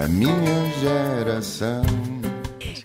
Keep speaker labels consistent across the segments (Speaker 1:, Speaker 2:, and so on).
Speaker 1: a minha geração.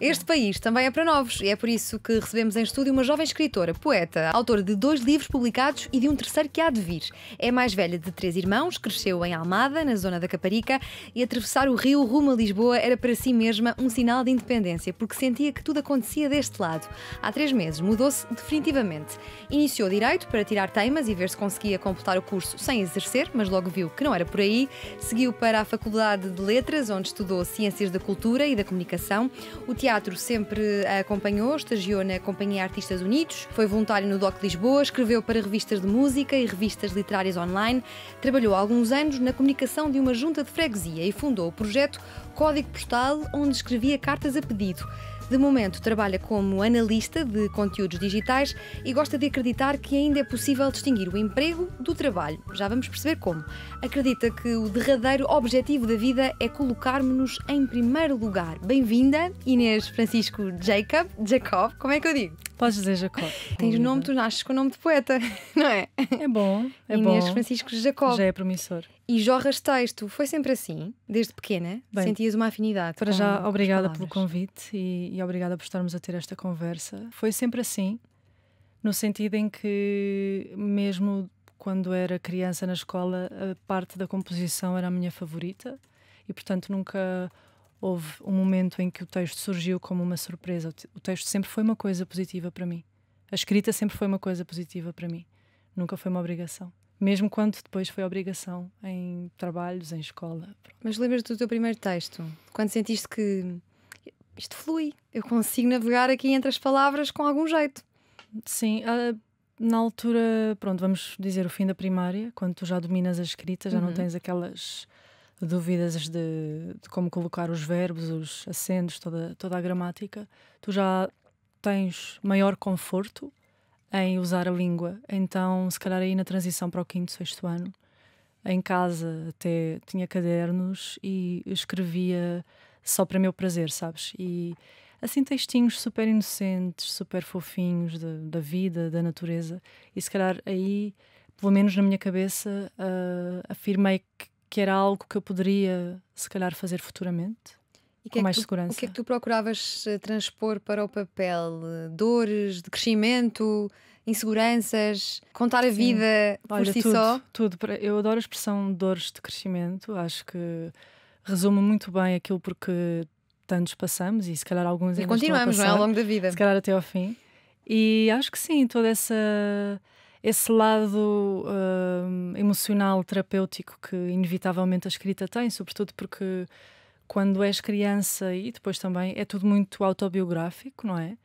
Speaker 2: Este país também é para novos e é por isso que recebemos em estúdio uma jovem escritora, poeta, autora de dois livros publicados e de um terceiro que há de vir. É mais velha de três irmãos, cresceu em Almada, na zona da Caparica, e atravessar o rio rumo a Lisboa era para si mesma um sinal de independência, porque sentia que tudo acontecia deste lado. Há três meses mudou-se definitivamente. Iniciou direito para tirar teimas e ver se conseguia completar o curso sem exercer, mas logo viu que não era por aí. Seguiu para a Faculdade de Letras, onde estudou Ciências da Cultura e da Comunicação. O teatro sempre a acompanhou, estagiou na Companhia Artistas Unidos, foi voluntário no DOC Lisboa, escreveu para revistas de música e revistas literárias online, trabalhou há alguns anos na comunicação de uma junta de freguesia e fundou o projeto Código Postal, onde escrevia cartas a pedido. De momento, trabalha como analista de conteúdos digitais e gosta de acreditar que ainda é possível distinguir o emprego do trabalho. Já vamos perceber como. Acredita que o derradeiro objetivo da vida é colocarmos-nos em primeiro lugar. Bem-vinda, Inês Francisco Jacob. Jacob, como é que eu digo? Podes dizer Jacob. Tens o nome, tu nasces com o nome de poeta, não é? É bom, é Inês bom. Francisco Jacob. Já é promissor. E jorras texto, foi sempre assim,
Speaker 1: desde pequena? Bem, Sentias uma afinidade? Para já, obrigada pelo convite e, e obrigada por estarmos a ter esta conversa. Foi sempre assim, no sentido em que, mesmo quando era criança na escola, a parte da composição era a minha favorita e, portanto, nunca houve um momento em que o texto surgiu como uma surpresa. O texto sempre foi uma coisa positiva para mim. A escrita sempre foi uma coisa positiva para mim. Nunca foi uma obrigação. Mesmo quando depois foi obrigação em trabalhos, em escola. Mas lembras do teu primeiro texto? Quando sentiste que isto flui, eu consigo navegar aqui entre as palavras com algum jeito? Sim, uh, na altura, pronto, vamos dizer o fim da primária, quando tu já dominas a escrita, já uhum. não tens aquelas dúvidas de, de, como colocar os verbos, os acentos, toda, toda a gramática, tu já tens maior conforto em usar a língua. Então, se calhar aí na transição para o quinto, sexto ano, em casa até tinha cadernos e escrevia só para meu prazer, sabes? E assim textinhos super inocentes, super fofinhos de, da vida, da natureza. E se calhar aí, pelo menos na minha cabeça, uh, afirmei que que era algo que eu poderia, se calhar, fazer futuramente. E com é mais tu, segurança. O
Speaker 2: que é que tu procuravas eh, transpor para o papel? Eh, dores de crescimento, inseguranças, contar a Sim. vida por si tudo, só?
Speaker 1: Tudo. Eu adoro a expressão dores de crescimento. Acho que resume muito bem aquilo porque tantos passamos e se calhar alguns e ainda continuamos, estão a passar, não é? Ao longo da vida. Se calhar até ao fim. E acho que sim, toda essa esse lado uh, emocional, terapêutico que inevitavelmente a escrita tem, sobretudo porque quando és criança e depois também é tudo muito autobiográfico, não é?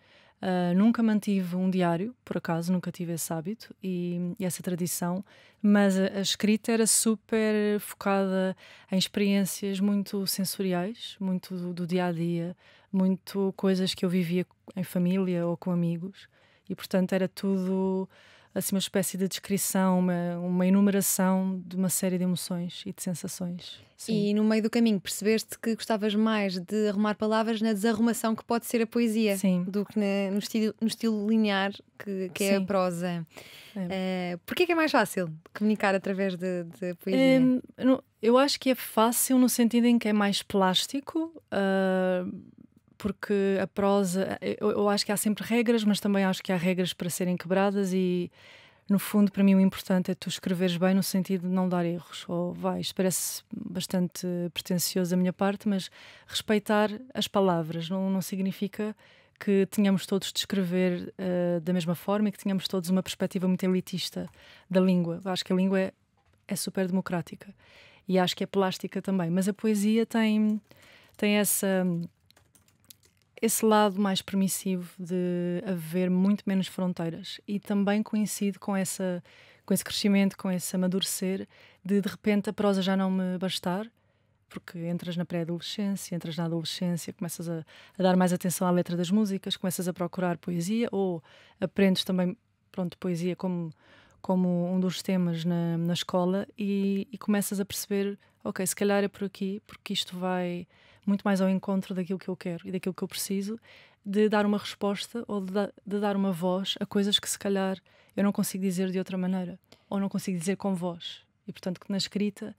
Speaker 1: Uh, nunca mantive um diário, por acaso, nunca tive esse hábito e, e essa tradição, mas a, a, escrita era super focada em experiências muito sensoriais, muito do, do, dia a dia, muito coisas que eu vivia em família ou com amigos, e portanto era tudo assim, uma espécie de descrição, uma, uma enumeração de uma série de emoções e de sensações. Sim. E
Speaker 2: no meio do caminho percebeste que gostavas mais de arrumar palavras na desarrumação que pode ser a poesia Sim. do que na, no, estilo, no estilo linear que, que é Sim. a prosa. É. Uh, Porquê é que é mais fácil comunicar através de, de poesia?
Speaker 1: Hum, eu acho que é fácil no sentido em que é mais plástico. Uh, porque a prosa, eh, eu, eu, acho que há sempre regras, mas também acho que há regras para serem quebradas e no fundo para mim o importante é tu escreveres bem no sentido de não dar erros ou vai parece bastante pretencioso da minha parte, mas respeitar as palavras não, não significa que tenhamos todos de escrever uh, da mesma forma e que tenhamos todos uma perspectiva muito elitista da língua. Acho que a língua é, é super democrática e acho que é plástica também, mas a poesia tem, tem essa esse lado mais permissivo de haver muito menos fronteiras e também coincide com essa com esse crescimento, com esse amadurecer de de repente a prosa já não me bastar porque entras na pré-adolescência, entras na adolescência, começas a, a, dar mais atenção à letra das músicas, começas a procurar poesia ou aprendes também pronto poesia como como um dos temas na, na escola e, e começas a perceber ok se calhar é por aqui porque isto vai muito mais ao encontro daquilo que eu quero e daquilo que eu preciso, de dar uma resposta ou de, da, de dar uma voz a coisas que se calhar eu não consigo dizer de outra maneira ou não consigo dizer com voz. E portanto, que na escrita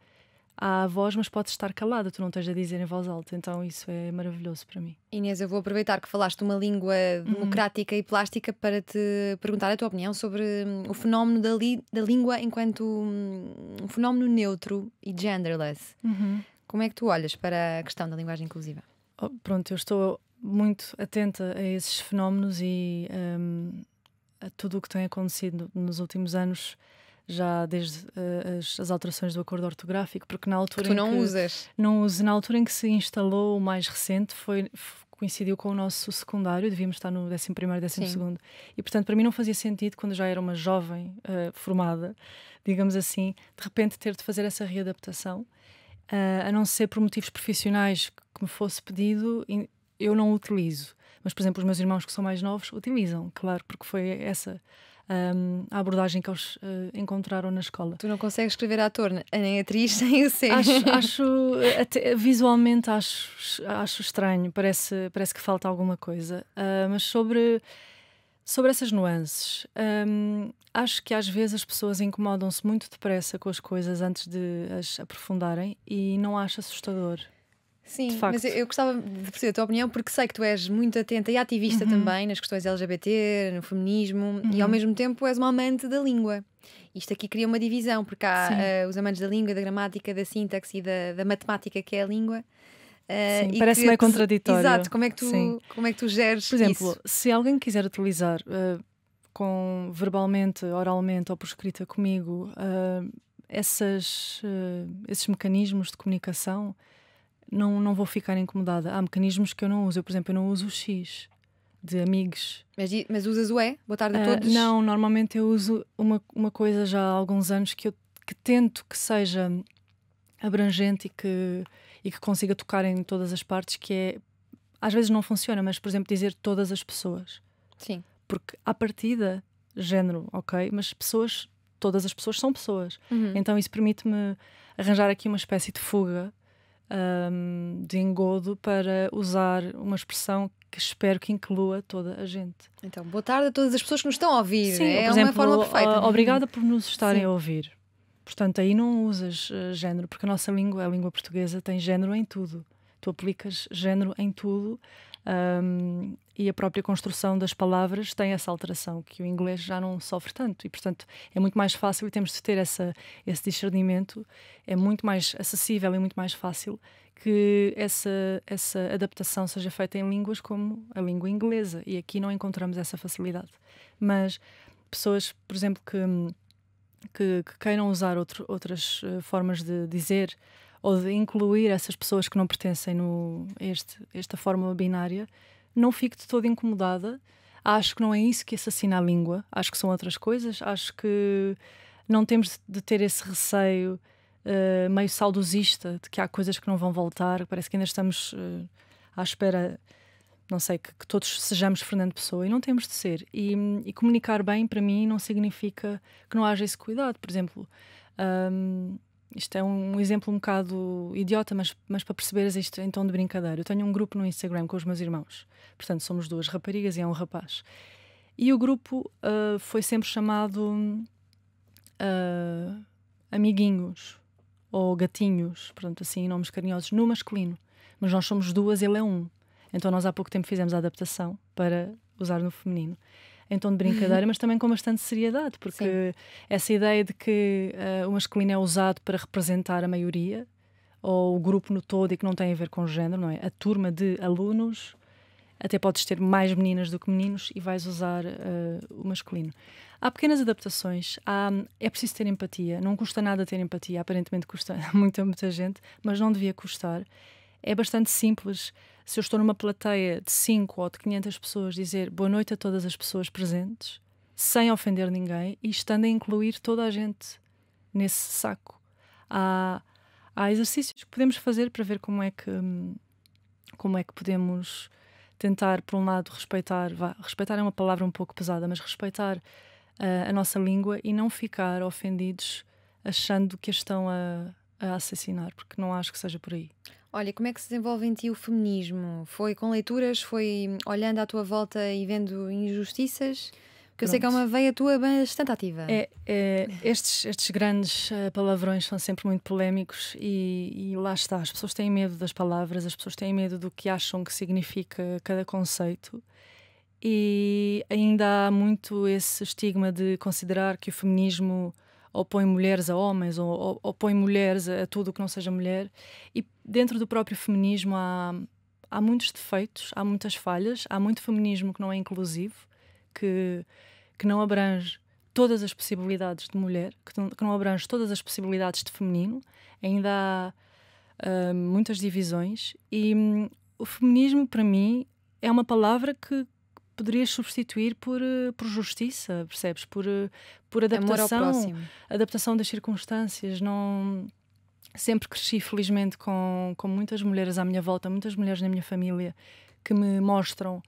Speaker 1: há a voz, mas pode estar calada, tu não tens a dizer em voz alta. Então isso é maravilhoso para mim.
Speaker 2: Inês, eu vou aproveitar que falaste uma língua uhum. democrática e plástica para te perguntar a tua opinião sobre hum, o fenómeno da, da língua enquanto hum, um fenómeno neutro e genderless. Uhum. Como é que tu olhas para a questão da linguagem inclusiva?
Speaker 1: Oh, pronto, eu estou muito atenta a esses fenómenos e um, a tudo o que tem acontecido nos últimos anos já desde uh, as, as, alterações do acordo ortográfico, porque na altura que tu não que, usas. Não uso, na altura em que se instalou o mais recente foi, coincidiu com o nosso secundário, devíamos estar no 11 primeiro, 12 segundo. E portanto, para mim não fazia sentido quando já era uma jovem uh, formada, digamos assim, de repente ter de fazer essa readaptação uh, a não ser por motivos profissionais que me fosse pedido, eu não utilizo. Mas, por exemplo, os meus irmãos que são mais novos utilizam, claro, porque foi essa um, ehm, a abordagem que eles uh, encontraram na escola. Tu não consegues escrever ator, nem atriz, nem o Acho, acho até, visualmente acho, acho estranho, parece, parece que falta alguma coisa. Uh, mas sobre Sobre essas nuances, hum, acho que às vezes as pessoas incomodam-se muito depressa com as coisas antes de as aprofundarem e não acho assustador.
Speaker 2: Sim, mas eu, gostava de perceber a tua opinião porque sei que tu és muito atenta e ativista uhum. também nas questões LGBT, no feminismo uhum. e ao uhum. mesmo tempo és uma amante da língua. Isto aqui cria uma divisão porque há uh, os amantes da língua, da gramática, da sintaxe e da, da matemática que é a língua parece meio contraditório. Exato, como é que tu, como é que tu geres Por exemplo, isso?
Speaker 1: se alguém quiser utilizar uh, com verbalmente, oralmente ou por escrita comigo uh, essas, eh, esses mecanismos de comunicação, não, não vou ficar incomodada. Há mecanismos que eu não uso. Eu, por exemplo, eu não uso o X de amigos. Mas, mas usas o E? Boa tarde a todos. não, normalmente eu uso uma, uma coisa já há alguns anos que eu que tento que seja abrangente e que e que consiga tocar em todas as partes, que é. Às vezes não funciona, mas, por exemplo, dizer todas as pessoas. Sim. Porque, à partida, género, ok, mas pessoas, todas as pessoas são pessoas. Uhum. Então, isso permite-me arranjar aqui uma espécie de fuga um, de engodo para usar uma expressão que espero que inclua toda a gente. Então,
Speaker 2: boa tarde a todas as pessoas que nos estão a ouvir. Sim, é exemplo, uma forma perfeita. Obrigada por nos estarem Sim.
Speaker 1: a ouvir. Portanto, aí não usas uh, género, porque a nossa língua, a língua portuguesa, tem género em tudo. Tu aplicas género em tudo um, e a própria construção das palavras tem essa alteração que o inglês já não sofre tanto. E, portanto, é muito mais fácil e temos de ter essa, esse discernimento. É muito mais acessível e muito mais fácil que essa, essa adaptação seja feita em línguas como a língua inglesa. E aqui não encontramos essa facilidade. Mas pessoas, por exemplo, que hum, que, que queiram usar outro, outras eh, formas de dizer ou de incluir essas pessoas que não pertencem no este, esta fórmula binária, não fico de todo incomodada. Acho que não é isso que assassina a língua, acho que são outras coisas, acho que não temos de ter esse receio uh, meio saudosista de que há coisas que não vão voltar, parece que ainda estamos uh, à espera não sei, que, que, todos sejamos Fernando Pessoa e não temos de ser. E, e, comunicar bem, para mim, não significa que não haja esse cuidado. Por exemplo, um, isto é um, exemplo um bocado idiota, mas, mas para perceberes isto em tom de brincadeira. Eu tenho um grupo no Instagram com os meus irmãos, portanto, somos duas raparigas e é um rapaz. E o grupo uh, foi sempre chamado uh, Amiguinhos ou Gatinhos, portanto, assim, nomes carinhosos, no masculino. Mas nós somos duas, ele é um. Então nós há pouco tempo fizemos a adaptação para usar no feminino. Em então, tom de brincadeira, mas também com bastante seriedade, porque Sim. essa ideia de que uh, o masculino é usado para representar a maioria ou o grupo no todo e que não tem a ver com género, não é? A turma de alunos, até podes ter mais meninas do que meninos e vais usar uh, o masculino. Há pequenas adaptações, há, é preciso ter empatia, não custa nada ter empatia, aparentemente custa muito a muita gente, mas não devia custar. É bastante simples, se eu estou numa plateia de 5 ou de 500 pessoas, dizer boa noite a todas as pessoas presentes, sem ofender ninguém e estando a incluir toda a gente nesse saco. Há, há exercícios que podemos fazer para ver como é que, como é que podemos tentar, por um lado, respeitar vá, respeitar é uma palavra um pouco pesada, mas respeitar uh, a nossa língua e não ficar ofendidos achando que estão a a assassinar, porque não acho que seja por aí. Olha,
Speaker 2: como é que se desenvolve em ti o feminismo? Foi com leituras? Foi olhando à tua volta e vendo injustiças? Porque eu sei que é uma veia tua bastante ativa. É,
Speaker 1: é estes, estes grandes eh, palavrões são sempre muito polémicos e, e lá está. As pessoas têm medo das palavras, as pessoas têm medo do que acham que significa cada conceito e ainda há muito esse estigma de considerar que o feminismo opõe mulheres a homens, ou opõe mulheres a tudo o que não seja mulher. E dentro do próprio feminismo há, há muitos defeitos, há muitas falhas, há muito feminismo que não é inclusivo, que, que não abrange todas as possibilidades de mulher, que, que não abrange todas as possibilidades de feminino, ainda há uh, muitas divisões. E um, o feminismo, para mim, é uma palavra que, poderias substituir por, eh, por justiça, percebes? Por, eh, por adaptação, adaptação das circunstâncias, não sempre cresci felizmente com, com muitas mulheres à minha volta, muitas mulheres na minha família que me mostram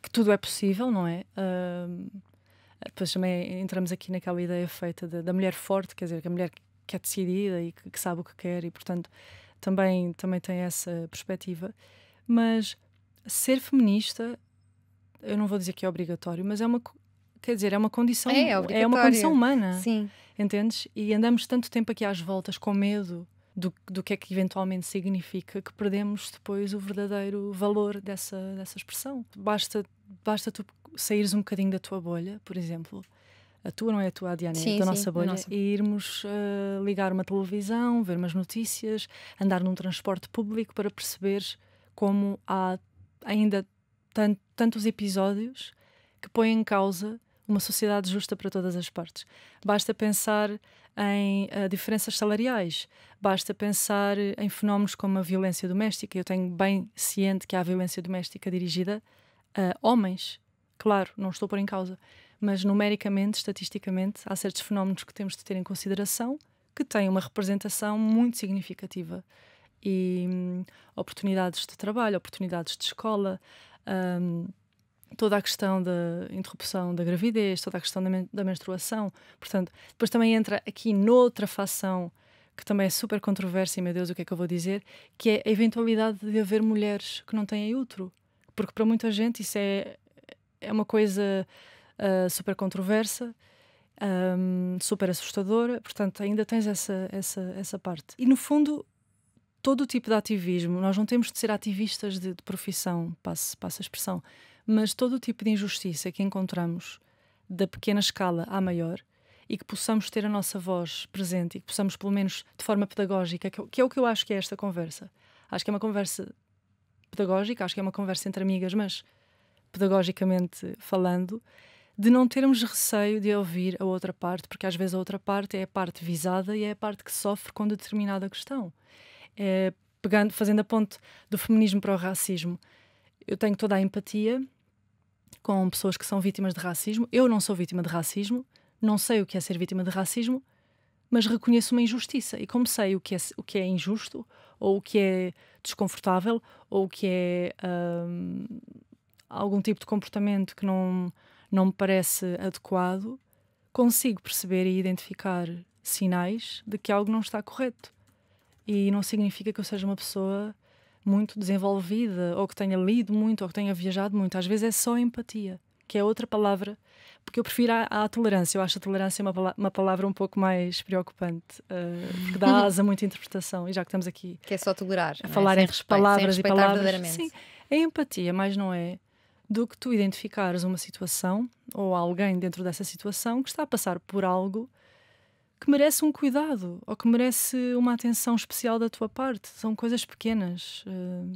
Speaker 1: que, tudo é possível, não é? Uh, depois também entramos aqui naquela ideia feita de, da mulher forte, quer dizer, que a mulher que é decidida e que, que sabe o que quer e, portanto, também, também tem essa perspectiva. Mas ser feminista eu não vou dizer que é obrigatório, mas é uma quer dizer, é uma condição é, é, é uma condição humana. Sim. Entendes? E andamos tanto tempo aqui às voltas com medo do, do que é que eventualmente significa que perdemos depois o verdadeiro valor dessa, dessa expressão. Basta, basta tu saíres um bocadinho da tua bolha, por exemplo, a tua não é a tua, a Diana, é sim, é da nossa bolha, nossa. e irmos uh, ligar uma televisão, ver umas notícias, andar num transporte público para perceberes como há ainda tanto tantos episódios que põem em causa uma sociedade justa para todas as partes. Basta pensar em uh, diferenças salariais, basta pensar em fenómenos como a violência doméstica. Eu tenho bem ciente que há violência doméstica dirigida a homens. Claro, não estou por em causa, mas numericamente, estatisticamente, há certos fenómenos que temos de ter em consideração que têm uma representação muito significativa. E hum, oportunidades de trabalho, oportunidades de escola, um, toda a questão da interrupção da gravidez, toda a questão da, da, menstruação. Portanto, depois também entra aqui noutra fação que também é super controversa, e meu Deus, o que é que eu vou dizer, que é a eventualidade de haver mulheres que não têm útero. Porque para muita gente isso é, é uma coisa uh, super controversa. Um, super assustadora, portanto, ainda tens essa, essa, essa parte. E no fundo, todo o tipo de ativismo, nós não temos de ser ativistas de, de profissão, passa a expressão, mas todo o tipo de injustiça que encontramos, da pequena escala à maior, e que possamos ter a nossa voz presente e que possamos, pelo menos de forma pedagógica, que, é que é o que eu acho que é esta conversa. Acho que é uma conversa pedagógica, acho que é uma conversa entre amigas, mas pedagogicamente falando, de não termos receio de ouvir a outra parte, porque às vezes a outra parte é a parte visada e é a parte que sofre com determinada questão. Eh, pegando, fazendo a ponte do feminismo para o racismo. Eu tenho toda a empatia com pessoas que são vítimas de racismo. Eu não sou vítima de racismo, não sei o que é ser vítima de racismo, mas reconheço uma injustiça. E como sei o que é, o que é injusto, ou o que é desconfortável, ou o que é hum, algum tipo de comportamento que não, não me parece adequado, consigo perceber e identificar sinais de que algo não está correto. E não significa que eu seja uma pessoa muito desenvolvida, ou que tenha lido muito, ou que tenha viajado muito. Às vezes é só empatia, que é outra palavra, porque eu prefiro a, a tolerância. Eu acho a tolerância uma, uma palavra um pouco mais preocupante, uh, porque dá asa a muita interpretação. E já que estamos aqui. Que é só tolerar. A é? falar é? em respeito, palavras e palavras. Sim, é empatia, mas não é do que tu identificares uma situação ou alguém dentro dessa situação que está a passar por algo que merece um cuidado ou que merece uma atenção especial da tua parte. São coisas pequenas. Uh,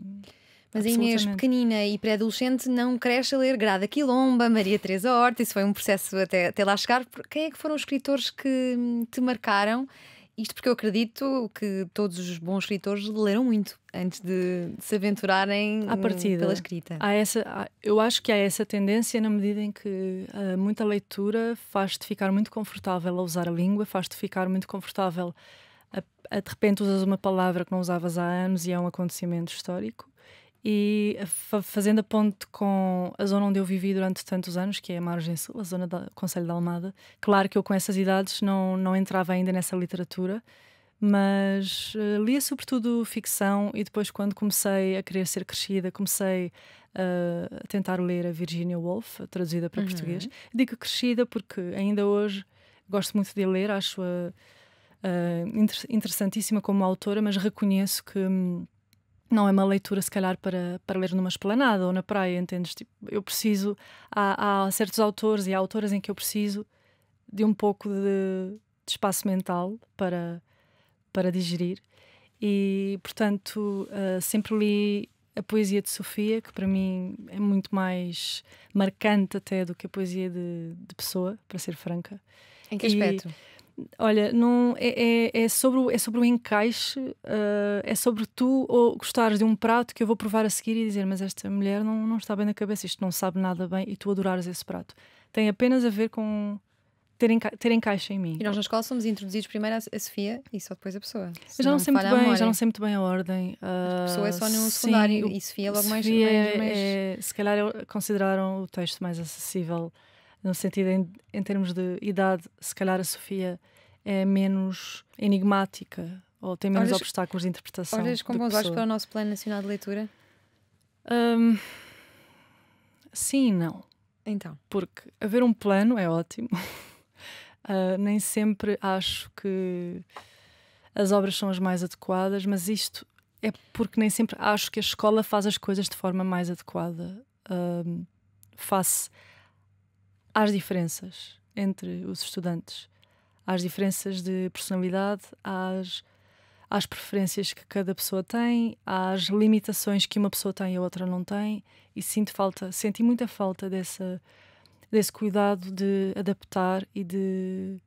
Speaker 1: mas a Inês,
Speaker 2: pequenina e pré-adolescente, não cresce a ler Grada Quilomba, Maria Teresa Horta, isso foi um processo até, até lá chegar. Quem é que foram os escritores que te marcaram isto porque eu acredito que todos os bons escritores leram muito antes
Speaker 1: de se aventurarem à partida, pela escrita. Há essa, eu acho que há essa tendência na medida em que uh, muita leitura faz-te ficar muito confortável a usar a língua, faz-te ficar muito confortável a, a, de repente usas uma palavra que não usavas há anos e é um acontecimento histórico e fazendo a ponte com a zona onde eu vivi durante tantos anos, que é a margem sul, a zona do Conselho da Almada. Claro que eu com essas idades não, não entrava ainda nessa literatura, mas uh, lia sobretudo ficção e depois quando comecei a querer ser crescida, comecei uh, a tentar ler a Virginia Woolf, traduzida para uhum. português. Digo crescida porque ainda hoje gosto muito de ler, acho-a uh, interessantíssima como autora, mas reconheço que... Hum, não é uma leitura, se calhar, para, para ler numa esplanada ou na praia, entendes? Tipo, eu preciso. Há, há certos autores e há autoras em que eu preciso de um pouco de, de espaço mental para, para digerir. E, portanto, uh, sempre li a poesia de Sofia, que para mim é muito mais marcante até do que a poesia de, de Pessoa, para ser franca. Em que e, aspecto? Olha, não, é, é, é, sobre o, é sobre o encaixe, uh, é sobre tu ou gostares de um prato que eu vou provar a seguir e dizer, mas esta mulher não, não está bem na cabeça, isto não sabe nada bem e tu adorares esse prato. Tem apenas a ver com ter, enca ter encaixe em mim. E nós na escola somos introduzidos primeiro a Sofia e só depois a pessoa. Se eu já não, não sei muito bem, já não sei muito bem a ordem. Uh, a pessoa é só no eh, secundário e Sofia é logo Sofia mais, mais, mais... É, se calhar é consideraram o texto mais acessível no sentido em, em termos de idade, se calhar a Sofia é menos enigmática ou tem menos olhas, obstáculos de interpretação. Olhas com bons olhos para o nosso Plano Nacional de Leitura? Um, sim e não. Então. Porque haver um plano é ótimo. uh, nem sempre acho que as obras são as mais adequadas, mas isto é porque nem sempre acho que a escola faz as coisas de forma mais adequada. Uh, hum, face às diferenças entre os estudantes, às diferenças de personalidade, às, às preferências que cada pessoa tem, às limitações que uma pessoa tem e a outra não tem, e sinto falta, senti muita falta dessa, desse cuidado de adaptar e de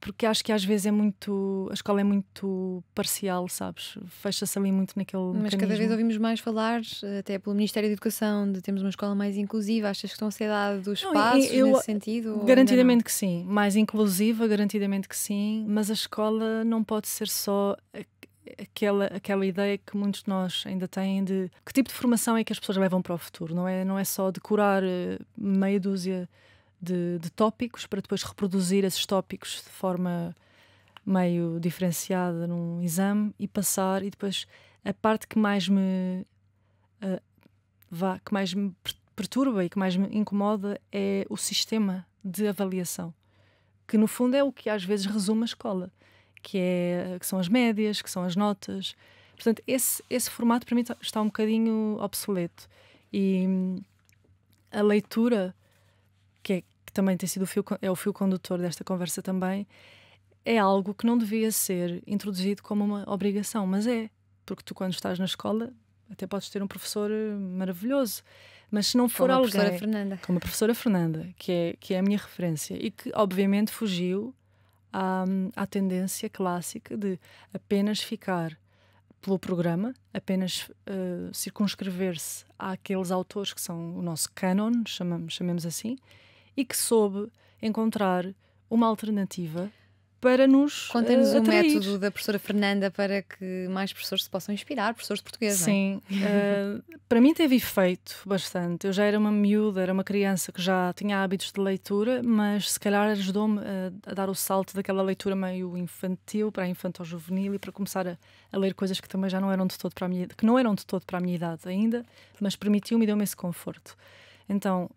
Speaker 1: porque acho que às vezes é muito. A escola é muito parcial, sabes? Fecha-se ali muito naquele. Mas mecanismo. cada vez
Speaker 2: ouvimos mais falar, eh, até pelo Ministério da Educação, de termos uma escola mais inclusiva. Achas que estão a ser dados passos eu, nesse sentido? Garantidamente
Speaker 1: que sim. Mais inclusiva, garantidamente que sim. Mas a escola não pode ser só aquela, aquela ideia que muitos de nós ainda têm de que tipo de formação é que as pessoas levam para o futuro, não é, não é só decorar eh, meia dúzia de, de, tópicos para depois reproduzir esses tópicos de forma meio diferenciada num exame e passar e depois a parte que mais me uh, vá, que mais me perturba e que mais me incomoda é o sistema de avaliação que no fundo é o que às vezes resume a escola que é que são as médias que são as notas portanto esse esse formato para mim tá, está um bocadinho obsoleto e hum, a leitura que, é, que também tem sido o fio, é o fio condutor desta conversa também, é algo que não devia ser introduzido como uma obrigação, mas é. Porque tu, quando estás na escola, até podes ter um professor eh, maravilhoso, mas se não for como alguém. A professora Fernanda. Como a professora Fernanda, que é, que é a minha referência e que, obviamente, fugiu à, à tendência clássica de apenas ficar pelo programa, apenas uh, circunscrever-se àqueles autores que são o nosso canon, chamamos, chamemos assim, e que soube encontrar uma alternativa
Speaker 2: para nos eh, Conta-nos o método da professora Fernanda para que mais professores se possam inspirar, professores de português é? Sim, uh,
Speaker 1: para mim teve efeito bastante. Eu já era uma miúda, era uma criança que já tinha hábitos de leitura, mas se calhar ajudou-me a, eh, a, dar o salto daquela leitura meio infantil para infantil-juvenil e para começar a, a, ler coisas que também já não eram de todo para a minha, que não eram de todo para a minha idade ainda, mas permitiu-me e deu-me esse conforto. Então,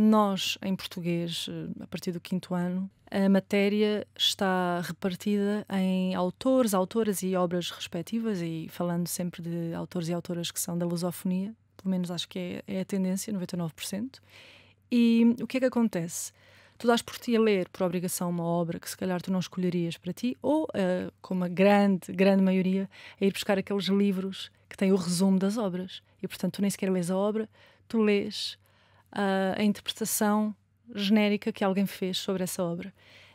Speaker 1: nós, em português, eh, a partir do quinto ano, a matéria está repartida em autores, autoras e obras respectivas, e falando sempre de autores e autoras que são da lusofonia, pelo menos acho que é, é a tendência, 99%. E o que é que acontece? tu dás por ti a ler, por obrigação, uma obra que se calhar tu não escolherias para ti, ou, uh, como a grande, grande maioria, a é ir buscar aqueles livros que têm o resumo das obras. E, portanto, tu nem sequer lês a obra, tu lês a, a interpretação genérica que alguém fez sobre essa obra.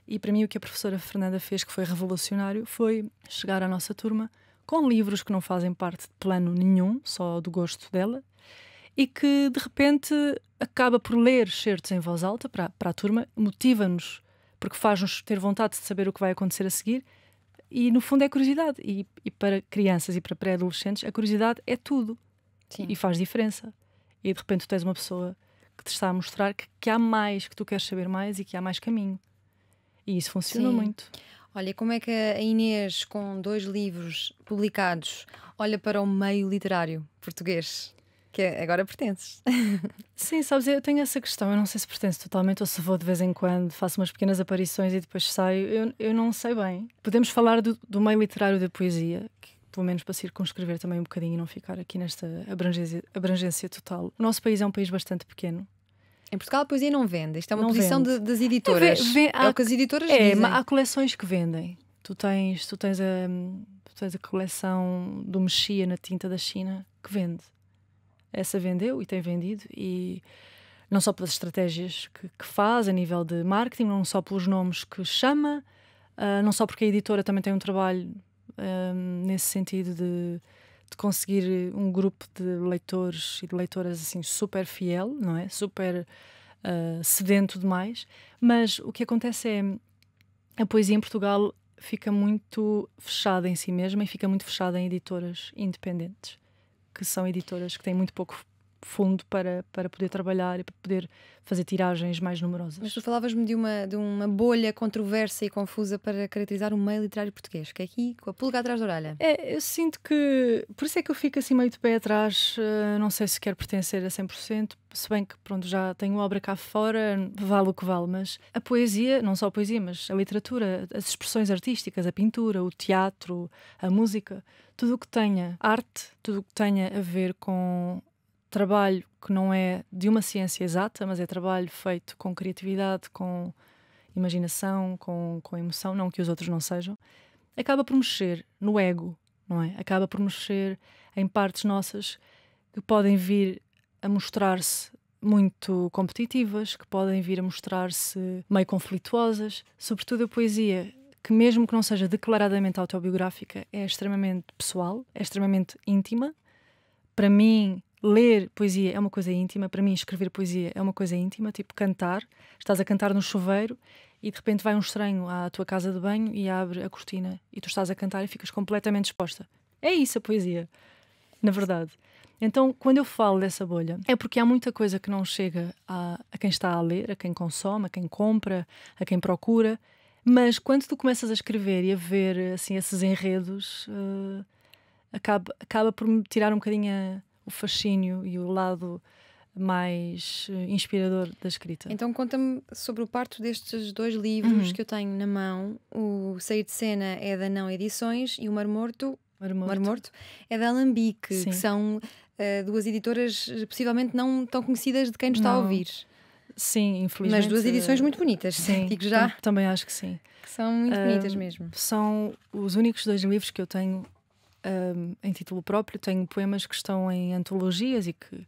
Speaker 1: E para mim, o que a professora Fernanda fez, que foi revolucionário, foi chegar à nossa turma com livros que não fazem parte de plano nenhum, só do gosto dela, e que de repente acaba por ler certos em voz alta para, para a turma, motiva-nos, porque faz-nos ter vontade de saber o que vai acontecer a seguir. E no fundo é curiosidade. E, e para crianças e para pré-adolescentes, a curiosidade é tudo. Sim. E faz diferença. E de repente tu tens uma pessoa que te está a mostrar que, que há mais, que tu queres saber mais e que há mais caminho. E isso funciona Sim. muito.
Speaker 2: Olha, como é que a Inês, com dois livros publicados, olha para o meio literário português? Que é, agora pertences.
Speaker 1: Sim, sabes, eu tenho essa questão. Eu não sei se pertenço totalmente ou se vou de vez em quando, faço umas pequenas aparições e depois saio. Eu, eu não sei bem. Podemos falar do, do meio literário da poesia, que pelo menos para circunscrever também um bocadinho e não ficar aqui nesta abrangência, abrangência total. O nosso país é um país bastante pequeno. Em Portugal a poesia não vende. Isto é uma não posição de, das editoras. É, vem, há, é o que as editoras é, dizem. Há coleções que vendem. Tu tens, tu tens, a, tu tens a coleção do Mexia na tinta da China que vende. Essa vendeu e tem vendido e não só pelas estratégias que, que faz a nível de marketing, não só pelos nomes que chama, uh, não só porque a editora também tem um trabalho Ehm, nesse sentido de, de, conseguir um grupo de leitores e de leitoras assim super fiel, não é? Super uh, sedento demais. Mas o que acontece é a poesia em Portugal fica muito fechada em si mesma e fica muito fechada em editoras independentes, que são editoras que têm muito pouco fundo para, para poder trabalhar e para poder fazer tiragens mais numerosas.
Speaker 2: Mas tu falavas-me de uma, de uma bolha controversa e confusa para caracterizar o meio literário português, que é aqui com a pulga atrás da orelha.
Speaker 1: É, eu sinto que. Por isso é que eu fico assim meio de pé atrás, eh, não sei se quero pertencer a 100%, se bem que pronto, já tenho obra cá fora, vale o que vale, mas a poesia, não só a poesia, mas a literatura, as expressões artísticas, a pintura, o teatro, a música, tudo o que tenha arte, tudo o que tenha a ver com trabalho que não é de uma ciência exata, mas é trabalho feito com criatividade, com imaginação, com, com emoção, não que os outros não sejam, acaba por mexer no ego, não é? Acaba por mexer em partes nossas que podem vir a mostrar-se muito competitivas, que podem vir a mostrar-se meio conflituosas, sobretudo a poesia, que mesmo que não seja declaradamente autobiográfica, é extremamente pessoal, é extremamente íntima. Para mim, ler poesia é uma coisa íntima, para mim escrever poesia é uma coisa íntima, tipo cantar, estás a cantar no chuveiro e de repente vai um estranho à tua casa de banho e abre a cortina e tu estás a cantar e ficas completamente exposta. É isso a poesia, na verdade. Então, quando eu falo dessa bolha, é porque há muita coisa que não chega a, a quem está a ler, a quem consome, a quem compra, a quem procura, mas quando tu começas a escrever e a ver assim esses enredos, uh, acaba, acaba por me tirar um bocadinho a, o fascínio e o lado mais eh, inspirador da escrita. Então
Speaker 2: conta-me sobre o parto destes dois livros uhum. que eu tenho na mão. O Sair de Cena é da Não Edições e o Mar Morto, Mar Morto. Mar Morto é da Alambique, Sim. que são uh, duas editoras eh, possivelmente não tão conhecidas de quem nos não. está a ouvir.
Speaker 1: Sim, infelizmente. Mas duas edições muito bonitas, sim, digo já. Também acho que sim. Que são muito uh, bonitas mesmo. São os únicos dois livros que eu tenho em título próprio, tenho poemas que estão em antologias e que.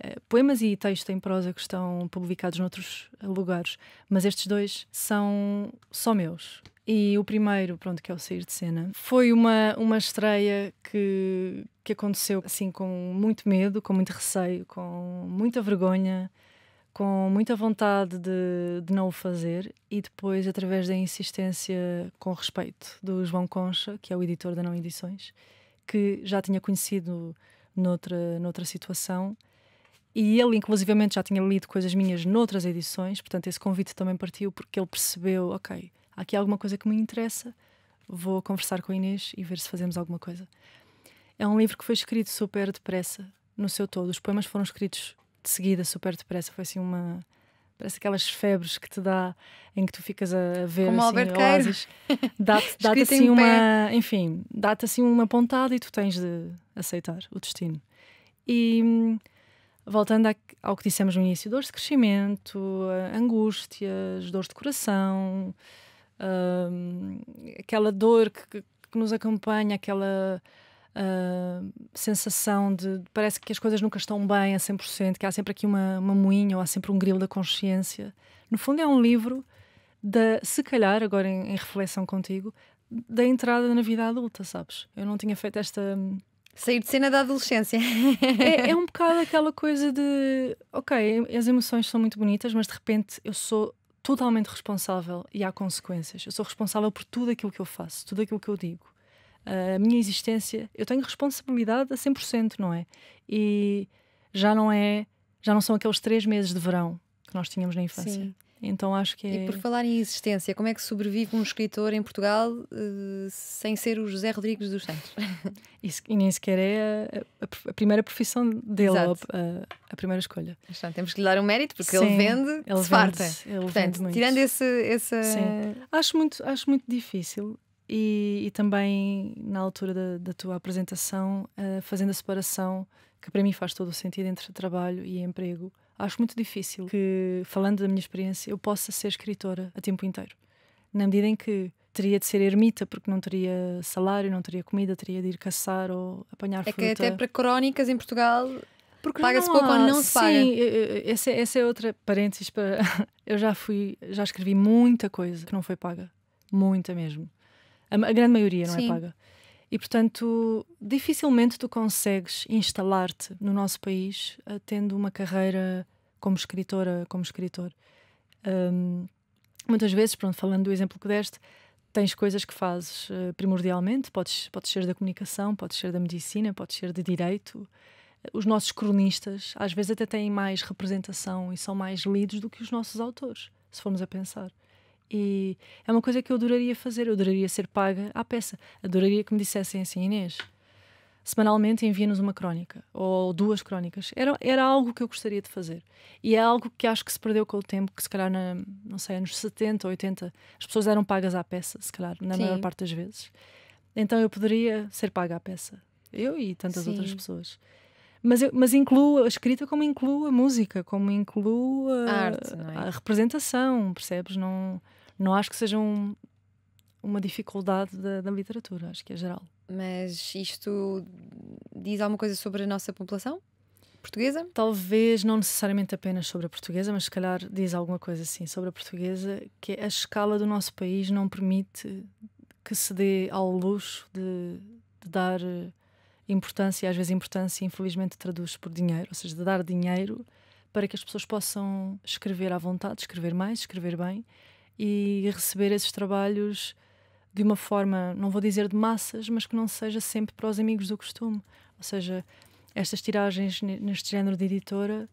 Speaker 1: Uh, poemas e texto em prosa que estão publicados noutros eh, lugares, mas estes dois são só meus. E o primeiro, pronto, que é o Sair de Cena, foi uma, uma estreia que, que aconteceu assim com muito medo, com muito receio, com muita vergonha com muita vontade de, de, não o fazer e depois, através da insistência com respeito do João Concha, que é o editor da Não Edições, que já tinha conhecido noutra, noutra situação. E ele, inclusivamente, já tinha lido coisas minhas noutras edições, portanto, esse convite também partiu porque ele percebeu: ok, há aqui alguma coisa que me interessa, vou conversar com a Inês e ver se fazemos alguma coisa. É um livro que foi escrito super depressa, no seu todo. Os poemas foram escritos de seguida, super depressa. Foi assim uma. Parece aquelas febres que te dá em que tu ficas a ver Como assim, oásis. Dá-te dá, assim uma. Pé. Enfim, dá-te assim uma pontada e tu tens de aceitar o destino. E voltando ao que dissemos no início, dores de crescimento, eh, angústias, dores de coração, hum, aquela dor que, que, nos acompanha, aquela uh, sensação de, parece que as coisas nunca estão bem a 100%, que há sempre aqui uma, uma moinha ou há sempre um grilo da consciência. No fundo, é um livro, da, se calhar, agora em, em reflexão contigo, da entrada na vida adulta, sabes? Eu não tinha feito esta. Hum, Sair de cena da adolescência. é, é, um bocado aquela coisa de, ok, as emoções são muito bonitas, mas de repente eu sou totalmente responsável e há consequências. Eu sou responsável por tudo aquilo que eu faço, tudo aquilo que eu digo a minha existência, eu tenho responsabilidade a 100%, não é? E já não é, já não são aqueles três meses de verão que nós tínhamos na infância. Sim. Então acho que é... E por
Speaker 2: falar em existência, como é que sobrevive um escritor em Portugal uh, sem ser o José Rodrigues dos Santos?
Speaker 1: Isso, e nem sequer é a, a, a primeira profissão dele, a, a, primeira escolha. Então, temos
Speaker 2: que lhe dar um mérito, porque Sim, ele vende, ele se vende, farta. Ele Portanto, vende muito. Tirando esse. esse... Sim.
Speaker 1: Acho, muito, acho muito difícil e, e também na altura da, da tua apresentação, uh, fazendo a separação, que para mim faz todo o sentido, entre trabalho e emprego. Acho muito difícil que, falando da minha experiência, eu possa ser escritora a tempo inteiro. Na medida em que teria de ser ermita porque não teria salário, não teria comida, teria de ir caçar ou apanhar é fruta. É que até para crónicas em Portugal paga-se pouco ou não se sim, paga. Sim, essa é outra parênteses para... eu já fui, já escrevi muita coisa que não foi paga. Muita mesmo. A, a grande maioria não é Sim. é paga. E, portanto, dificilmente tu consegues instalar-te no nosso país uh, tendo uma carreira como escritora, como escritor. Um, muitas vezes, pronto, falando do exemplo que deste, tens coisas que fazes uh, primordialmente, podes, podes ser da comunicação, podes ser da medicina, podes ser de direito. Os nossos cronistas às vezes até têm mais representação e são mais lidos do que os nossos autores, se formos a pensar. E é uma coisa que eu adoraria fazer, eu adoraria ser paga à peça. Adoraria que me dissessem assim, Inês, semanalmente envia-nos uma crónica ou duas crónicas. Era, era algo que eu gostaria de fazer. E é algo que acho que se perdeu com o tempo, que se calhar, na, não sei, anos 70, 80, as pessoas eram pagas à peça, se calhar, na Sim. maior parte das vezes. Então eu poderia ser paga à peça. Eu e tantas Sim. outras pessoas. Mas, eu, mas incluo a escrita como incluo a música, como incluo a, a, arte, é? a representação, percebes? Não não acho que seja um, uma dificuldade da, da literatura, acho que é geral. Mas isto diz alguma coisa sobre a nossa população? portuguesa? Talvez não necessariamente apenas sobre a portuguesa, mas se calhar diz alguma coisa assim sobre a portuguesa, que a escala do nosso país não permite que se dê ao luxo de, de dar eh, importância, às vezes importância infelizmente traduz por dinheiro, ou seja, de dar dinheiro para que as pessoas possam escrever à vontade, escrever mais, escrever bem e receber esses trabalhos de uma forma, não vou dizer de massas, mas que não seja sempre para os amigos do costume. Ou seja, estas tiragens neste género de editora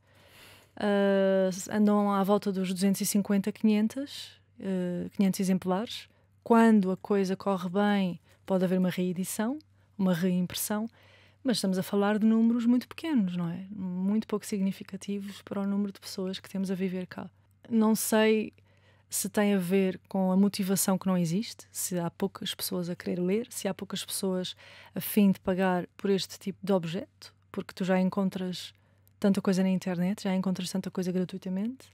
Speaker 1: uh, andam à volta dos 250, 500, uh, 500 exemplares. Quando a coisa corre bem, pode haver uma reedição, uma reimpressão, mas estamos a falar de números muito pequenos, não é? Muito pouco significativos para o número de pessoas que temos a viver cá. Não sei se tem a ver com a motivação que não existe, se há poucas pessoas a querer ler, se há poucas pessoas a fim de pagar por este tipo de objeto, porque tu já encontras tanta coisa na internet, já encontras tanta coisa gratuitamente.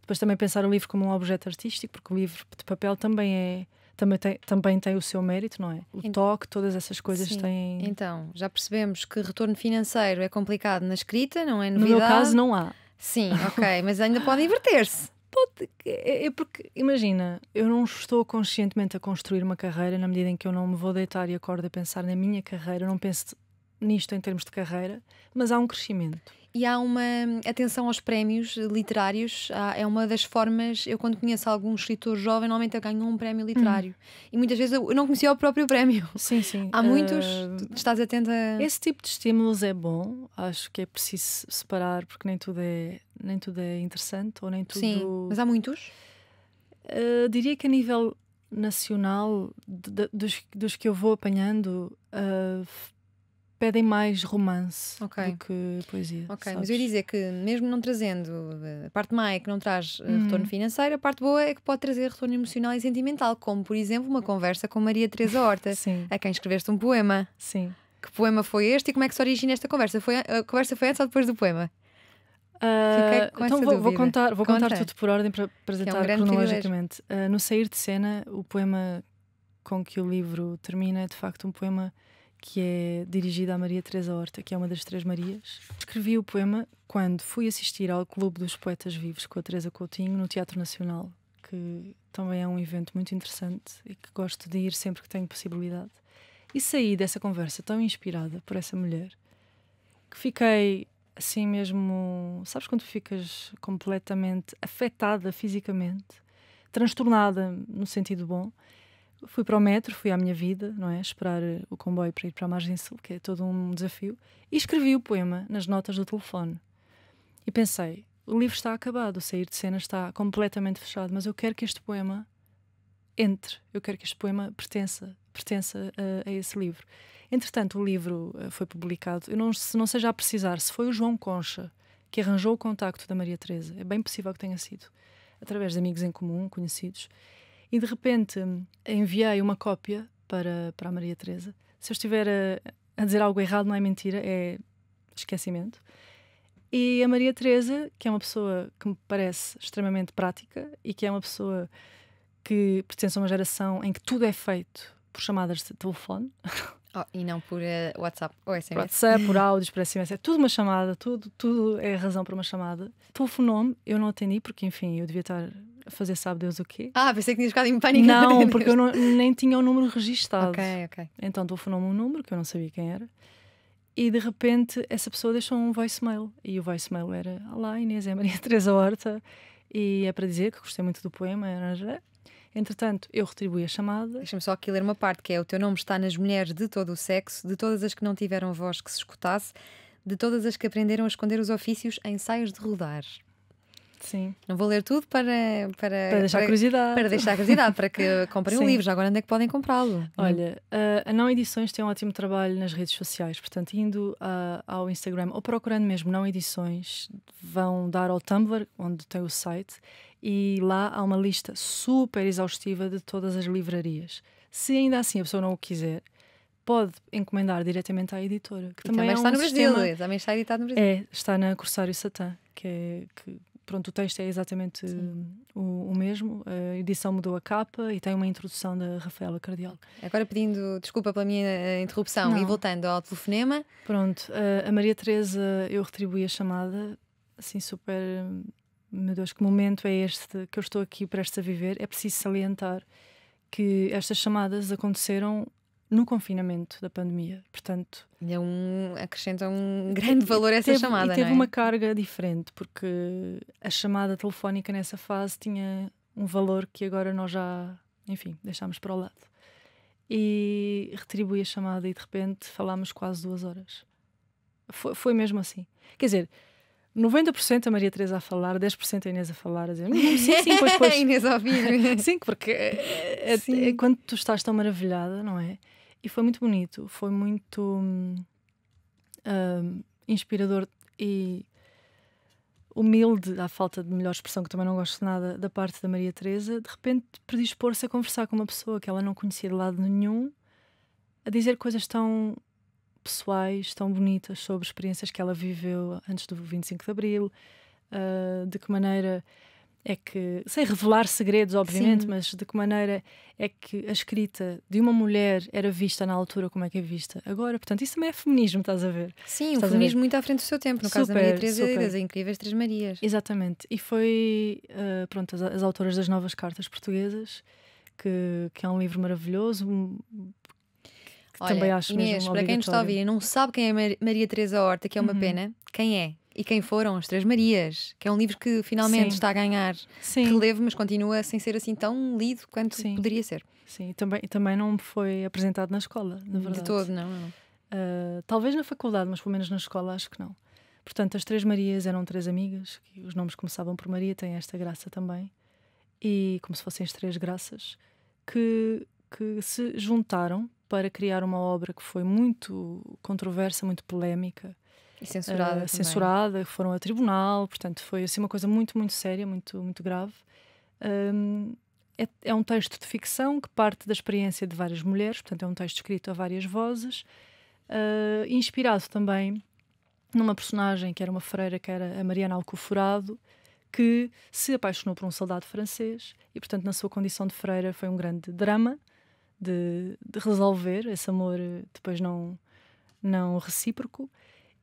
Speaker 1: Depois também pensar o livro como um objeto artístico, porque o livro de papel também é também tem, também tem o seu mérito, não é? O então, toque,
Speaker 2: todas essas coisas sim. têm. Então, já percebemos que retorno financeiro é complicado na escrita, não é novidade. No meu caso, não há. Sim, ok, mas ainda pode inverter-se.
Speaker 1: Pode. É, é porque, imagina, eu não estou conscientemente a construir uma carreira na medida em que eu não me vou deitar e acordo a pensar na minha carreira, eu não penso nisto em termos de carreira, mas há um crescimento.
Speaker 2: E há uma atenção aos prémios literários, é uma das formas. Eu, quando conheço algum escritor jovem, normalmente eu ganho um prémio hum. literário. Hum. E muitas vezes eu
Speaker 1: não conhecia o próprio prémio. Sim, sim. Há muitos. Uh,
Speaker 2: estás atenta. Esse
Speaker 1: tipo de estímulos é bom, acho que é preciso separar, porque nem tudo é, nem tudo é interessante ou nem tudo. Sim, mas há muitos? Uh, diria que a nível nacional, de, de, dos, dos que eu vou apanhando. Uh, pedem mais romance okay. do que poesia. Ok, sabes? mas eu ia
Speaker 2: dizer que, mesmo não trazendo, a eh, parte má é que não traz eh, uhum. retorno financeiro, a parte boa é que pode trazer retorno emocional e sentimental, como, por exemplo, uma conversa com Maria Teresa Horta, a quem escreveste um poema. Sim. Que poema foi este e como é que se origina esta conversa? Foi, a conversa foi antes ou depois do poema?
Speaker 1: Uh, então vou, vou, contar, vou Conta. contar tudo por ordem para apresentar é um cronologicamente. Uh, no sair de cena, o poema com que o livro termina é de facto um poema que é dirigida à Maria Teresa Horta, que é uma das Três Marias. Escrevi o poema quando fui assistir ao Clube dos Poetas Vivos com a Teresa Coutinho no Teatro Nacional, que também é um evento muito interessante e que gosto de ir sempre que tenho possibilidade. E saí dessa conversa tão inspirada por essa mulher que fiquei assim mesmo, sabes quando ficas completamente afetada fisicamente, transtornada no sentido bom fui para o metro, fui à minha vida, não é? Esperar eh, o comboio para ir para a margem sul, que é todo um desafio, e escrevi o poema nas notas do telefone. E pensei, o livro está acabado, o sair de cena está completamente fechado, mas eu quero que este poema entre, eu quero que este poema pertença, pertença a, eh, a esse livro. Entretanto, o livro eh, foi publicado, eu não, se não seja a precisar, se foi o João Concha que arranjou o contacto da Maria Teresa, é bem possível que tenha sido, através de amigos em comum, conhecidos, e de repente enviei uma cópia para, para a Maria Teresa. Se eu estiver a, a dizer algo errado, não é mentira, é esquecimento. E a Maria Teresa, que é uma pessoa que me parece extremamente prática e que é uma pessoa que pertence a uma geração em que tudo é feito por chamadas de telefone. Oh, e não por uh, WhatsApp ou SMS. Por WhatsApp, por áudios, por SMS. É tudo uma chamada, tudo, tudo é razão para uma chamada. Telefonou-me, eu não atendi, porque enfim, eu devia estar fazer sabe Deus o quê. Ah, pensei que tinhas ficado em pânico. Não, porque eu não, nem tinha o número registado. Ok, ok. Então telefonou-me um número que eu não sabia quem era e de repente essa pessoa deixou um voicemail e o voicemail era Olá Inês, é Maria Teresa Horta e é para dizer que gostei muito do poema é, é, é. entretanto eu retribuí a chamada Deixa-me só aqui ler
Speaker 2: uma parte que é o teu nome está nas mulheres de todo o sexo de todas as que não tiveram voz que se escutasse de todas as que aprenderam a esconder os ofícios em ensaios de rodar Sim. Não vou ler tudo para. Para, para deixar para, curiosidade. Para deixar curiosidade, para que comprem o um livro. Já agora onde é que podem comprá-lo?
Speaker 1: Olha, eh, a Não Edições tem um ótimo trabalho nas redes sociais. Portanto, indo eh, ao Instagram ou procurando mesmo Não Edições, vão dar ao Tumblr, onde tem o site, e lá há uma lista super exaustiva de todas as livrarias. Se ainda assim a pessoa não o quiser, pode encomendar diretamente à editora, que também, também, é está é um no Brasil, também está editado no Brasil. É, está na Corsário Satã, que, é, que pronto, o texto é exatamente hum, o, o, mesmo. A edição mudou a capa e tem uma introdução da Rafaela Cardial. Agora pedindo desculpa pela minha eh, interrupção Não. e voltando ao telefonema. Pronto, a Maria Teresa, eu retribuí a chamada, assim, super. Hum, meu Deus, que momento é este que eu estou aqui prestes a viver? É preciso salientar que estas chamadas aconteceram no confinamento da pandemia. Portanto, é um, acrescenta um grande valor a essa teve, chamada. E teve é? uma carga diferente, porque a chamada telefónica nessa fase tinha um valor que agora nós já, enfim, deixámos para o lado. E retribuí a chamada e de repente falámos quase duas horas. Foi, foi mesmo assim. Quer dizer, 90% a Maria Teresa a falar, 10% a Inês a falar, a dizer, hum, hum, sim, sim, pois, pois. Inês a ouvir. sim, porque é, é, sim. Eh, quando tu estás tão maravilhada, não é? E foi muito bonito, foi muito um, hum, inspirador e humilde, à falta de melhor expressão, que também não gosto nada, da parte da Maria Teresa, de repente predispor-se a conversar com uma pessoa que ela não conhecia de lado nenhum, a dizer coisas tão pessoais, tão bonitas, sobre experiências que ela viveu antes do 25 de Abril, uh, de que maneira é que, sem revelar segredos, obviamente, Sim. mas de que maneira é que a escrita de uma mulher era vista na altura como é que é vista agora? Portanto, isso também é feminismo, estás a ver? Sim, estás o feminismo
Speaker 2: muito à frente do seu tempo, no super, caso da Maria Teresa e das Incríveis
Speaker 1: Três Marias. Exatamente, e foi, uh, pronto, as, as, autoras das Novas Cartas Portuguesas, que, que é um livro maravilhoso, que Olha, também acho Inês, mesmo para quem nos está a ouvir e
Speaker 2: não sabe quem é Maria Teresa Horta, que é uma uhum. pena, quem é? e quem foram as Três Marias, que é um livro que finalmente Sim. está a ganhar
Speaker 1: Sim. relevo, mas continua sem ser assim tão lido quanto Sim. poderia ser. Sim, e também, também não foi apresentado na escola, na verdade. De todo, não. não. Uh, talvez na faculdade, mas pelo menos na escola acho que não. Portanto, as Três Marias eram três amigas, que os nomes começavam por Maria, tem esta graça também, e como se fossem as Três Graças, que, que se juntaram para criar uma obra que foi muito controversa, muito polémica censurada. Uh, censurada, foram a tribunal, portanto foi assim uma coisa muito, muito séria, muito, muito grave. Um, é, é, um texto de ficção que parte da experiência de várias mulheres, portanto é um texto escrito a várias vozes, uh, inspirado também numa personagem que era uma freira, que era a Mariana Alcoforado, que se apaixonou por um soldado francês e, portanto, na sua condição de freira foi um grande drama de, de resolver esse amor eh, depois não, não recíproco.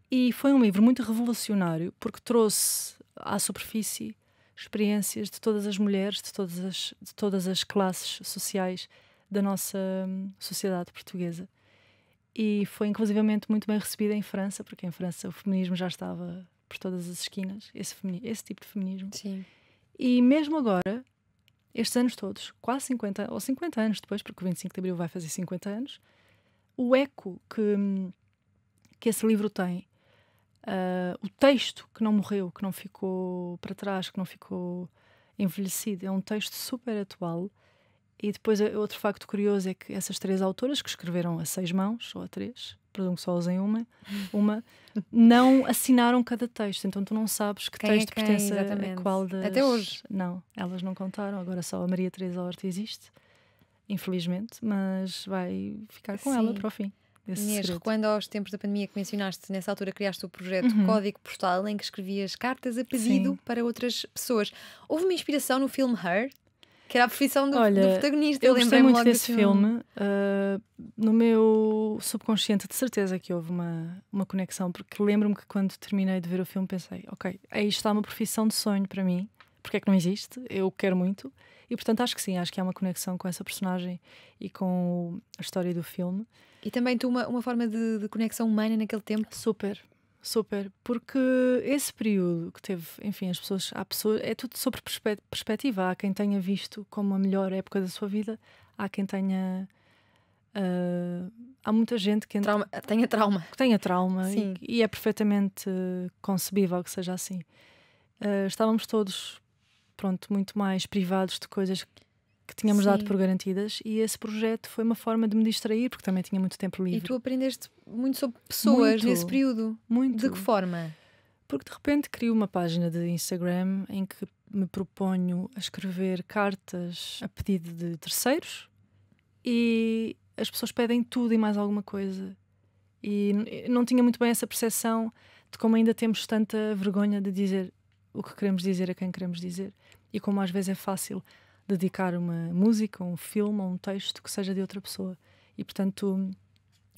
Speaker 1: E foi um livro muito revolucionário porque trouxe à superfície experiências de todas as mulheres, de todas as, de todas as classes sociais da nossa hum, sociedade portuguesa. E foi inclusivamente muito bem recebida em França, porque em França o feminismo já estava por todas as esquinas, esse, esse tipo de feminismo. Sim. E mesmo agora, estes anos todos, quase 50, ou 50 anos depois, porque o 25 de Abril vai fazer 50 anos, o eco que, hum, que esse livro tem uh, o texto que não morreu, que não ficou para trás, que não ficou envelhecido. É um texto super atual. E depois, eh, outro facto curioso é que essas três autoras, que escreveram a seis mãos, ou a três, perdão, só usem uma, uma não assinaram cada texto. Então tu não sabes que quem é texto é quem, pertence exatamente. a qual das... Até hoje. Não, elas não contaram. Agora só a Maria Teresa Horta existe, infelizmente, mas vai ficar com Sim. ela para o fim esse Inês, segredo.
Speaker 2: quando aos tempos da pandemia que mencionaste, nessa altura criaste o projeto uhum. Código Postal, em que escrevias cartas a pedido Sim. para outras pessoas. Houve uma inspiração no filme Her? Que era a profissão do, Olha, do protagonista. Eu gostei muito desse filme. filme.
Speaker 1: Uh, no meu subconsciente, de certeza que houve uma, uma conexão, porque lembro-me que quando terminei de ver o filme pensei: ok, aí está uma profissão de sonho para mim, porque é que não existe? Eu quero muito. E portanto acho que sim, acho que há uma conexão com essa personagem e com a história do filme. E também tu uma, uma forma de, de conexão humana naquele tempo? Super, super. Porque esse período que teve, enfim, as pessoas, há pessoas, é tudo sobre perspectiva. Há quem tenha visto como a melhor época da sua vida, há quem tenha. Uh, há muita gente que trauma, tenha trauma. Que tenha trauma e, e, é perfeitamente ah, concebível que seja assim. Uh, estávamos todos pronto, muito mais privados de coisas que tínhamos Sim. dado por garantidas e esse projeto foi uma forma de me distrair porque também tinha muito tempo livre. E tu
Speaker 2: aprendeste muito
Speaker 1: sobre pessoas muito, nesse período? Muito. De que forma? Porque de repente crio uma página de Instagram em que me proponho a escrever cartas a pedido de terceiros e as pessoas pedem tudo e mais alguma coisa. E não tinha muito bem essa percepção de como ainda temos tanta vergonha de dizer o que queremos dizer a quem queremos dizer. E como às vezes é fácil dedicar uma música, um filme ou um texto que seja de outra pessoa. E portanto,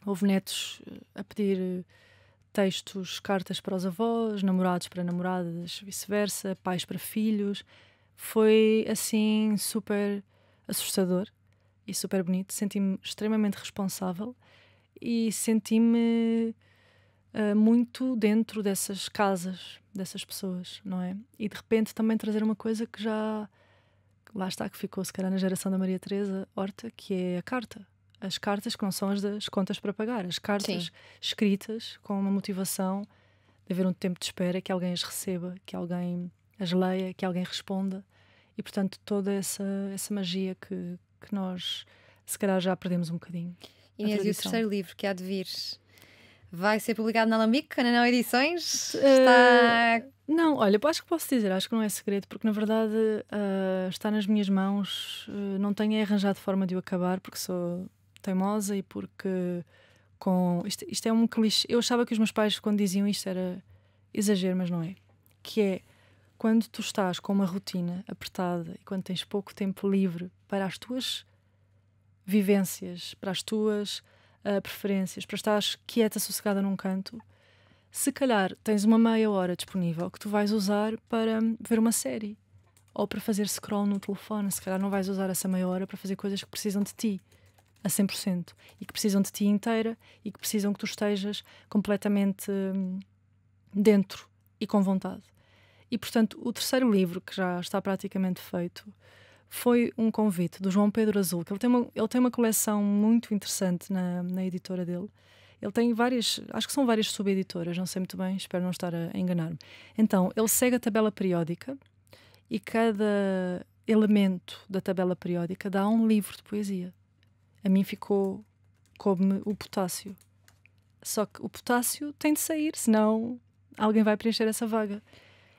Speaker 1: houve netos eh, a pedir eh, textos, cartas para os avós, namorados para namoradas, vice-versa, pais para filhos. Foi assim super assustador e super bonito. Senti-me extremamente responsável e senti-me eh, muito dentro dessas casas, dessas pessoas, não é? E de repente também trazer uma coisa que já lá está, que ficou se calhar na geração da Maria Teresa Horta, que é a carta. As cartas que não são as das contas para pagar, as cartas Sim. escritas com uma motivação de haver um tempo de espera, que alguém as receba, que alguém as leia, que alguém responda. E portanto, toda essa, essa magia que, que nós se calhar já perdemos um bocadinho. Inês, e o terceiro
Speaker 2: livro que há de vir Vai ser publicado na Lambic, na Não
Speaker 1: Edições? Está. Uh, não, olha, acho que posso dizer, acho que não é segredo, porque na verdade uh, está nas minhas mãos. Uh, não tenho arranjado forma de o acabar, porque sou teimosa e porque com. Isto, isto é um clichê. Eu achava que os meus pais, quando diziam isto, era exagero, mas não é. Que é quando tu estás com uma rotina apertada e quando tens pouco tempo livre para as tuas vivências, para as tuas uh, preferências, para estar quieta, sossegada num canto, se calhar tens uma meia hora disponível que tu vais usar para ver uma série ou para fazer scroll no telefone. Se calhar não vais usar essa meia hora para fazer coisas que precisam de ti a 100% e que precisam de ti inteira e que precisam que tu estejas completamente hum, dentro e com vontade. E portanto, o terceiro livro, que já está praticamente feito, foi um convite do João Pedro Azul, que ele tem uma, ele tem uma coleção muito interessante na, na editora dele. Ele tem várias, acho que são várias subeditoras, não sei muito bem, espero não estar a enganar-me. Então, ele segue a tabela periódica e cada elemento da tabela periódica dá um livro de poesia. A mim ficou, como o potássio. Só que o potássio tem de sair, senão alguém vai preencher essa vaga.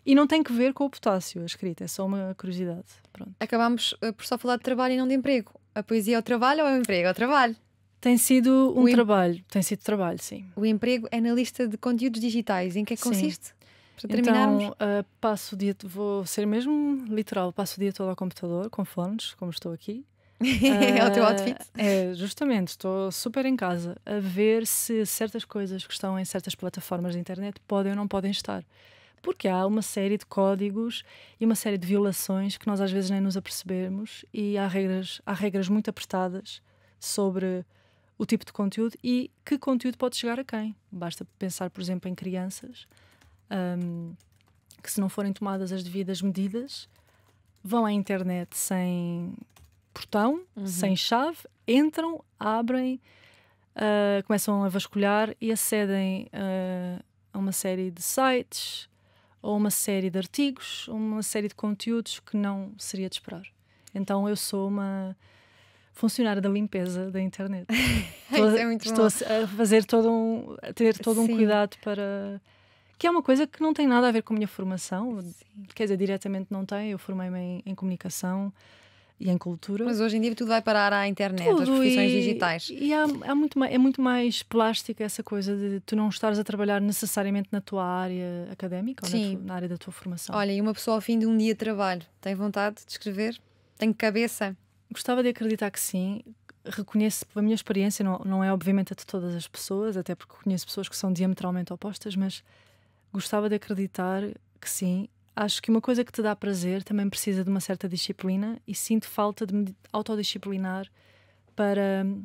Speaker 1: E não tem que ver com o potássio, a escrita, é só uma curiosidade.
Speaker 2: Pronto. Acabámos eh, por só falar de trabalho e não de emprego. A poesia é o trabalho ou é o emprego? É o trabalho.
Speaker 1: Tem sido um em... trabalho, tem sido trabalho, sim.
Speaker 2: O emprego é na lista de conteúdos digitais. Em que é que consiste? Sim.
Speaker 1: Para terminarmos. Então, uh, passo o dia, vou ser mesmo literal, passo o dia todo ao computador, com fones, como estou aqui. é o teu eh, outfit? Uh, é, justamente, estou super em casa a ver se certas coisas que estão em certas plataformas de internet podem ou não podem estar. Porque há uma série de códigos e uma série de violações que nós às vezes nem nos apercebemos e há regras, há regras muito apertadas sobre o tipo de conteúdo e que conteúdo pode chegar a quem. Basta pensar, por exemplo, em crianças um, que, se não forem tomadas as devidas medidas, vão à internet sem portão, uhum. sem chave, entram, abrem, uh, começam a vasculhar e acedem uh, a uma série de sites, ou uma série de artigos, uma série de conteúdos que não seria de esperar. Então eu sou uma funcionária da limpeza da internet. estou, é estou a fazer todo um, a ter todo Sim. um cuidado para que é uma coisa que não tem nada a ver com a minha formação, Sim. quer dizer, diretamente não tem. Eu formei-me em, em comunicação, e em cultura. Mas hoje em dia tudo vai parar à internet, tudo, às profissões e, digitais. E há, há muito, é muito mais plástica essa coisa de tu não estares a trabalhar necessariamente na tua área académica Sim. ou na, tua, na área da tua formação. Olha, e uma pessoa ao fim de um dia de trabalho tem vontade de escrever? Tem cabeça? Gostava de acreditar que sim. Reconheço, pela minha experiência, não, não é obviamente a de todas as pessoas, até porque conheço pessoas que são diametralmente opostas, mas gostava de acreditar que sim acho que uma coisa que te dá prazer também precisa de uma certa disciplina e sinto falta de me autodisciplinar para hum,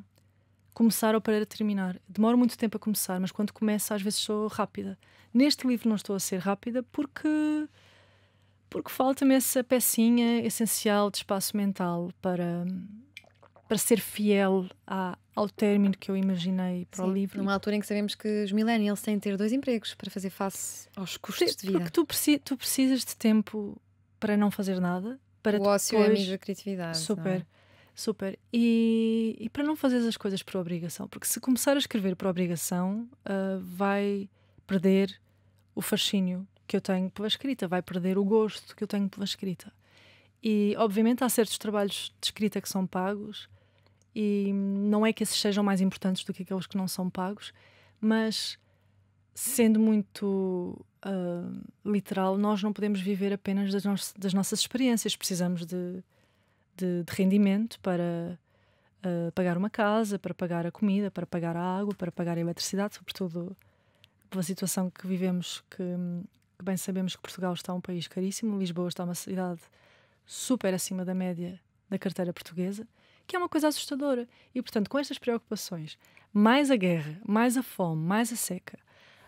Speaker 1: começar ou para terminar. Demoro muito tempo a começar, mas quando começo às vezes sou rápida. Neste livro não estou a ser rápida porque porque falta-me essa pecinha essencial de espaço mental para hum, para ser fiel à, ao término que eu imaginei para Sim, o livro. Numa altura em que sabemos que os millennials têm de ter dois empregos para fazer face aos custos Sim, de vida. Porque tu, preci tu, precisas de tempo para não fazer nada. Para o ócio é depois... é amigo da criatividade. Super, é? super. E, e, para não fazer as coisas por obrigação. Porque se começar a escrever por obrigação, uh, vai perder o fascínio que eu tenho pela escrita, vai perder o gosto que eu tenho pela escrita. E, obviamente, há certos trabalhos de escrita que são pagos, e não é que esses sejam mais importantes do que aqueles que não são pagos, mas sendo muito uh, literal, nós não podemos viver apenas das, no das nossas experiências, precisamos de, de, de rendimento para uh, pagar uma casa, para pagar a comida, para pagar a água, para pagar a eletricidade, sobretudo pela situação que vivemos, que, que bem sabemos que Portugal está um país caríssimo, Lisboa está uma cidade super acima da média da carteira portuguesa, que é uma coisa assustadora. E, portanto, com estas preocupações, mais a guerra, mais a fome, mais a seca,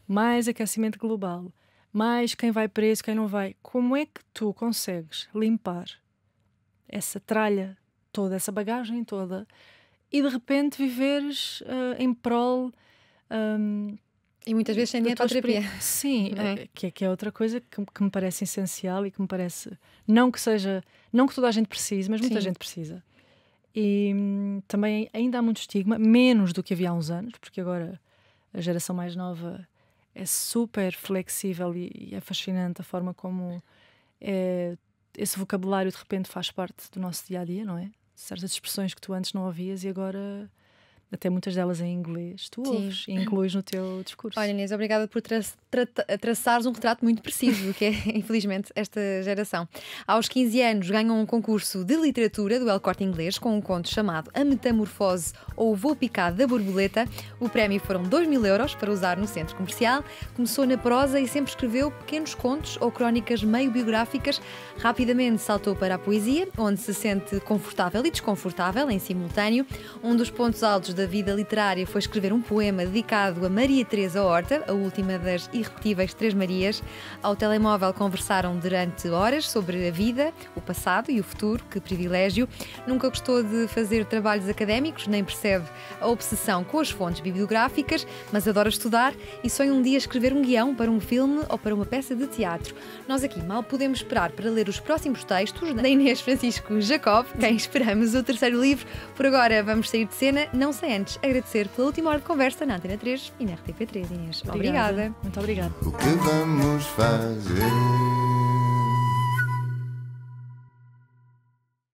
Speaker 1: mais aquecimento global, mais quem vai preso, quem não vai, como é que tu consegues limpar essa tralha toda, essa bagagem toda, e de repente viveres uh, em prol um, e muitas vezes sem nem a terapia. Sim, é? Eh, que, é, que é outra coisa que, que, me parece essencial e que me parece. Não que seja. Não que toda a gente precise, mas muita Sim. gente precisa. E hum, também ainda há muito estigma, menos do que havia há uns anos, porque agora a geração mais nova é super flexível e, e é fascinante a forma como é, esse vocabulário de repente faz parte do nosso dia a dia, não é? Certas expressões que tu antes não ouvias e agora até muitas delas em inglês. Tu Sim. ouves e incluís no teu discurso. Olha,
Speaker 2: Inês, obrigada por, tra traçares um retrato muito preciso, que é, infelizmente, esta geração. Aos 15 anos, ganham um concurso de literatura do El Corte Inglês com um conto chamado A Metamorfose ou O Voo Picado da Borboleta. O prémio foram 2 mil euros para usar no centro comercial. Começou na prosa e sempre escreveu pequenos contos ou crónicas meio biográficas. Rapidamente saltou para a poesia, onde se sente confortável e desconfortável em simultâneo. Um dos pontos altos da vida literária foi escrever um poema dedicado a Maria Teresa Horta, a última das irrepetíveis Três Marias ao telemóvel conversaram durante horas sobre a vida, o passado e o futuro, que privilégio. Nunca gostou de fazer trabalhos académicos, nem percebe a obsessão com as fontes bibliográficas, mas adora estudar e sonha um dia escrever um guião para um filme ou para uma peça de teatro. Nós aqui mal podemos esperar para ler os próximos textos da Inês Francisco Jacob, quem esperamos o terceiro livro. Por agora vamos sair de cena, não sem antes agradecer pela última hora de conversa na Antena 3 e na RTP3, Inês. Obrigada. obrigada. Muito
Speaker 1: obrigada. O que vamos fazer?